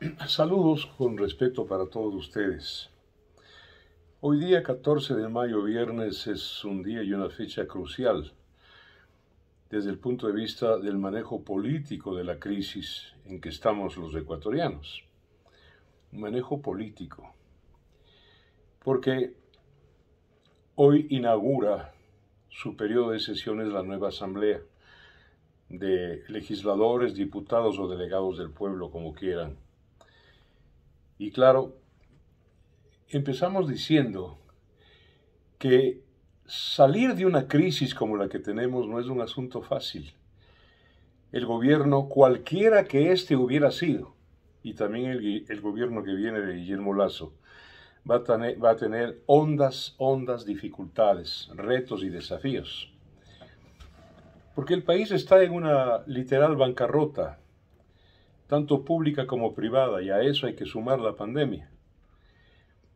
Saludos con respeto para todos ustedes. Hoy día 14 de mayo, viernes, es un día y una fecha crucial desde el punto de vista del manejo político de la crisis en que estamos los ecuatorianos. Un manejo político. Porque hoy inaugura su periodo de sesiones la nueva Asamblea de legisladores, diputados o delegados del pueblo, como quieran y claro, empezamos diciendo que salir de una crisis como la que tenemos no es un asunto fácil. El gobierno, cualquiera que éste hubiera sido, y también el, gobierno que viene de Guillermo Lazo, va a, tener, va a tener ondas, ondas dificultades, retos y desafíos. Porque el país está en una literal bancarrota, tanto pública como privada, y a eso hay que sumar la pandemia.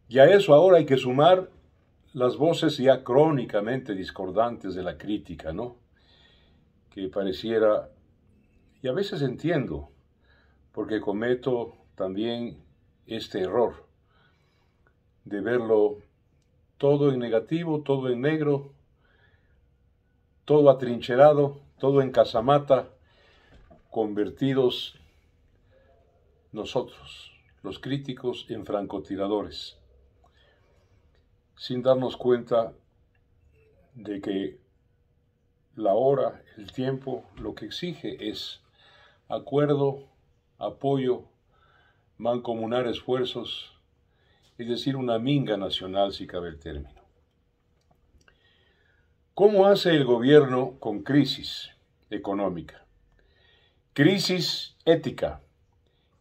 Y a eso ahora hay que sumar las voces ya crónicamente discordantes de la crítica, ¿no? Que pareciera, y a veces entiendo, porque cometo también este error de verlo todo en negativo, todo en negro, todo atrincherado, todo en casamata, convertidos nosotros, los críticos en francotiradores, sin darnos cuenta de que la hora, el tiempo, lo que exige es acuerdo, apoyo, mancomunar esfuerzos, es decir, una minga nacional, si cabe el término. ¿Cómo hace el gobierno con crisis económica? Crisis ética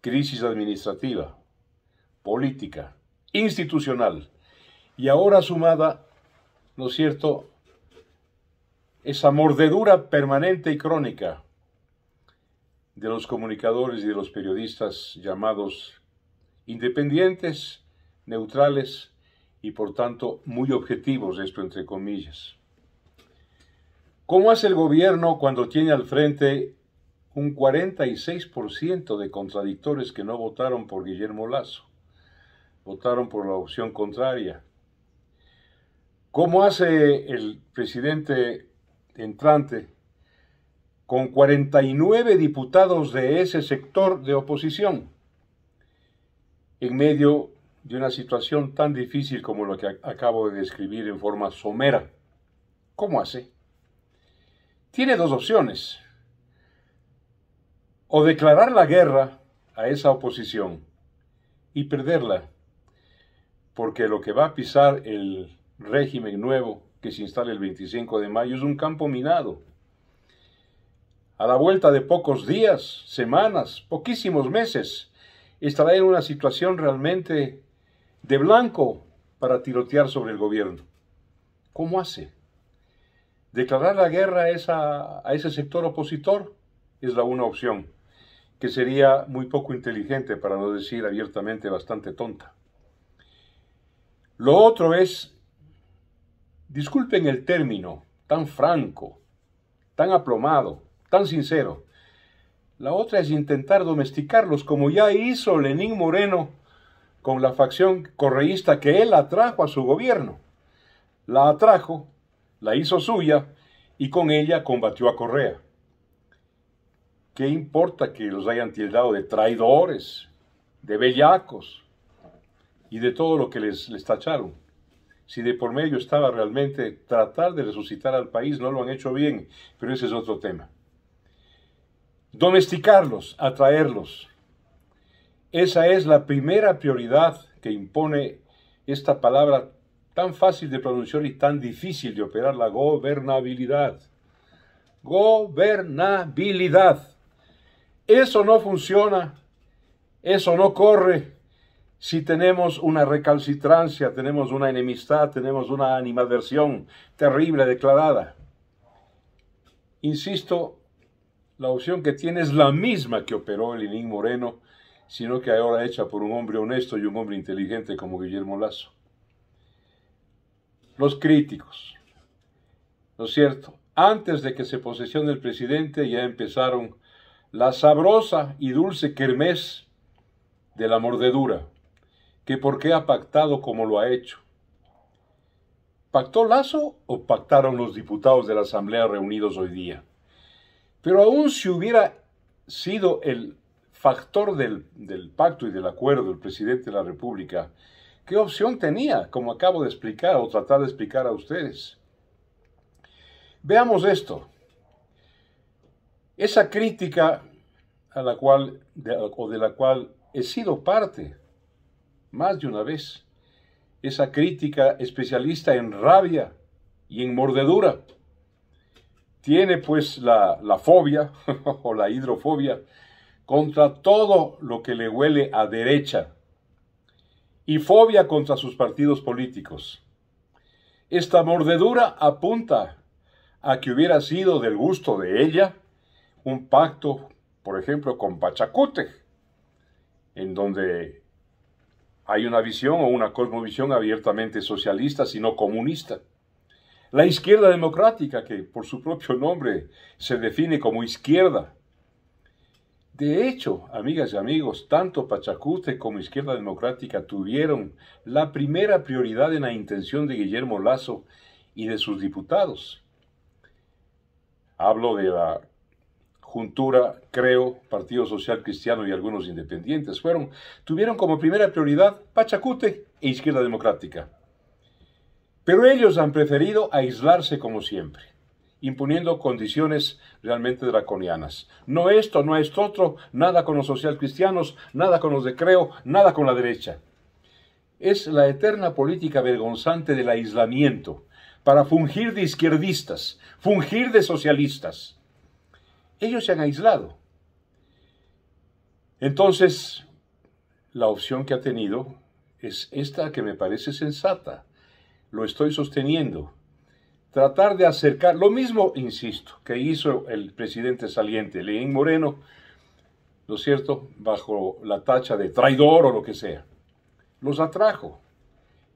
crisis administrativa, política, institucional, y ahora sumada, ¿no es cierto?, esa mordedura permanente y crónica de los comunicadores y de los periodistas llamados independientes, neutrales y por tanto muy objetivos, esto entre comillas. ¿Cómo hace el gobierno cuando tiene al frente un 46% de contradictores que no votaron por Guillermo Lazo, votaron por la opción contraria. ¿Cómo hace el presidente entrante con 49 diputados de ese sector de oposición en medio de una situación tan difícil como lo que acabo de describir en forma somera? ¿Cómo hace? Tiene dos opciones o declarar la guerra a esa oposición y perderla, porque lo que va a pisar el régimen nuevo que se instala el 25 de mayo es un campo minado. A la vuelta de pocos días, semanas, poquísimos meses, estará en una situación realmente de blanco para tirotear sobre el gobierno. ¿Cómo hace? Declarar la guerra a, a ese sector opositor es la una opción que sería muy poco inteligente, para no decir abiertamente bastante tonta. Lo otro es, disculpen el término, tan franco, tan aplomado, tan sincero. La otra es intentar domesticarlos, como ya hizo Lenín Moreno con la facción correísta que él atrajo a su gobierno. La atrajo, la hizo suya y con ella combatió a Correa. ¿Qué importa que los hayan tildado de traidores, de bellacos y de todo lo que les, les tacharon? Si de por medio estaba realmente tratar de resucitar al país, no lo han hecho bien, pero ese es otro tema. Domesticarlos, atraerlos. Esa es la primera prioridad que impone esta palabra tan fácil de pronunciar y tan difícil de operar, la gobernabilidad. Gobernabilidad. Eso no funciona, eso no corre si tenemos una recalcitrancia, tenemos una enemistad, tenemos una animadversión terrible declarada. Insisto, la opción que tiene es la misma que operó el Inín Moreno, sino que ahora hecha por un hombre honesto y un hombre inteligente como Guillermo Lazo. Los críticos, lo es cierto? Antes de que se posesione el presidente ya empezaron la sabrosa y dulce kermés de la mordedura, que por qué ha pactado como lo ha hecho. ¿Pactó Lazo o pactaron los diputados de la Asamblea reunidos hoy día? Pero aún si hubiera sido el factor del, del pacto y del acuerdo el presidente de la República, ¿qué opción tenía, como acabo de explicar o tratar de explicar a ustedes? Veamos esto. Esa crítica a la cual, o de la cual he sido parte más de una vez, esa crítica especialista en rabia y en mordedura, tiene pues la, la fobia o la hidrofobia contra todo lo que le huele a derecha y fobia contra sus partidos políticos. Esta mordedura apunta a que hubiera sido del gusto de ella un pacto, por ejemplo, con Pachacute, en donde hay una visión o una cosmovisión abiertamente socialista, sino comunista. La izquierda democrática, que por su propio nombre se define como izquierda. De hecho, amigas y amigos, tanto Pachacute como Izquierda Democrática tuvieron la primera prioridad en la intención de Guillermo Lazo y de sus diputados. Hablo de la Juntura, Creo, Partido Social Cristiano y algunos independientes fueron, tuvieron como primera prioridad Pachacute e Izquierda Democrática. Pero ellos han preferido aislarse como siempre, imponiendo condiciones realmente draconianas. No esto, no esto otro, nada con los social cristianos, nada con los de Creo, nada con la derecha. Es la eterna política vergonzante del aislamiento, para fungir de izquierdistas, fungir de socialistas ellos se han aislado. Entonces, la opción que ha tenido es esta que me parece sensata. Lo estoy sosteniendo. Tratar de acercar, lo mismo, insisto, que hizo el presidente saliente, Leín Moreno, ¿no es cierto?, bajo la tacha de traidor o lo que sea. Los atrajo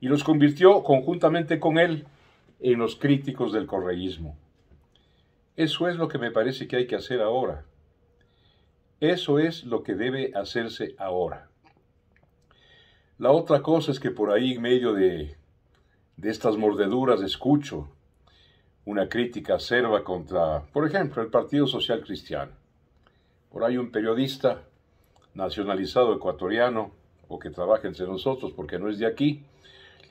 y los convirtió conjuntamente con él en los críticos del correísmo. Eso es lo que me parece que hay que hacer ahora. Eso es lo que debe hacerse ahora. La otra cosa es que por ahí en medio de, estas mordeduras escucho una crítica acerba contra, por ejemplo, el Partido Social Cristiano. Por ahí un periodista nacionalizado ecuatoriano, o que trabaja entre nosotros porque no es de aquí,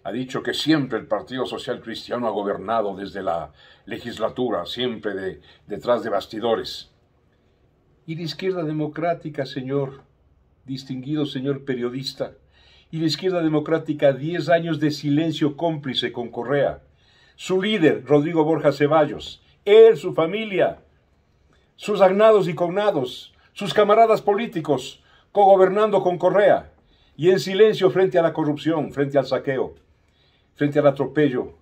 ha dicho que siempre el Partido Social Cristiano ha gobernado desde la legislatura, siempre detrás de bastidores. Y la izquierda democrática, señor, distinguido señor periodista, y la izquierda democrática, diez años de silencio cómplice con Correa. Su líder, Rodrigo Borja Ceballos, él, su familia, sus agnados y cognados, sus camaradas políticos, cogobernando con Correa y en silencio frente a la corrupción, frente al saqueo frente al atropello,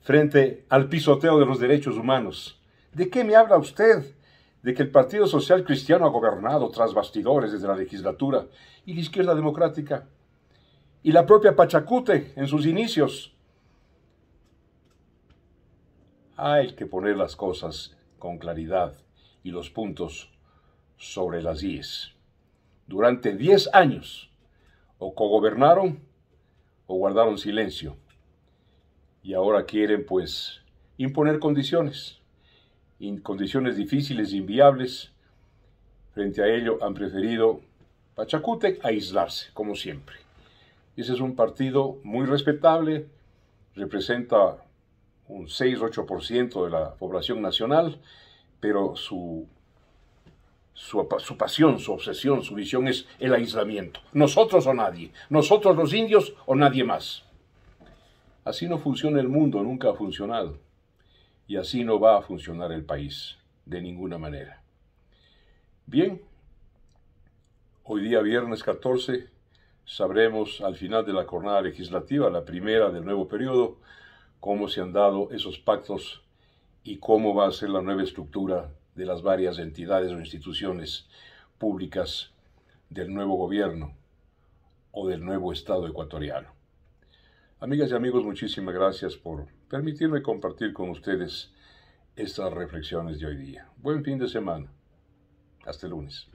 frente al pisoteo de los derechos humanos. ¿De qué me habla usted? De que el Partido Social Cristiano ha gobernado tras bastidores desde la legislatura y la izquierda democrática y la propia Pachacute en sus inicios. Hay que poner las cosas con claridad y los puntos sobre las IES. Durante diez años o cogobernaron o guardaron silencio y ahora quieren pues imponer condiciones, condiciones difíciles, inviables. Frente a ello han preferido Pachacute aislarse, como siempre. Ese es un partido muy respetable, representa un 6-8% de la población nacional, pero su, su, su, pasión, su obsesión, su visión es el aislamiento. Nosotros o nadie, nosotros los indios o nadie más. Así no funciona el mundo, nunca ha funcionado. Y así no va a funcionar el país, de ninguna manera. Bien, hoy día viernes 14 sabremos al final de la jornada legislativa, la primera del nuevo periodo, cómo se han dado esos pactos y cómo va a ser la nueva estructura de las varias entidades o instituciones públicas del nuevo gobierno o del nuevo Estado ecuatoriano. Amigas y amigos, muchísimas gracias por permitirme compartir con ustedes estas reflexiones de hoy día. Buen fin de semana. Hasta lunes.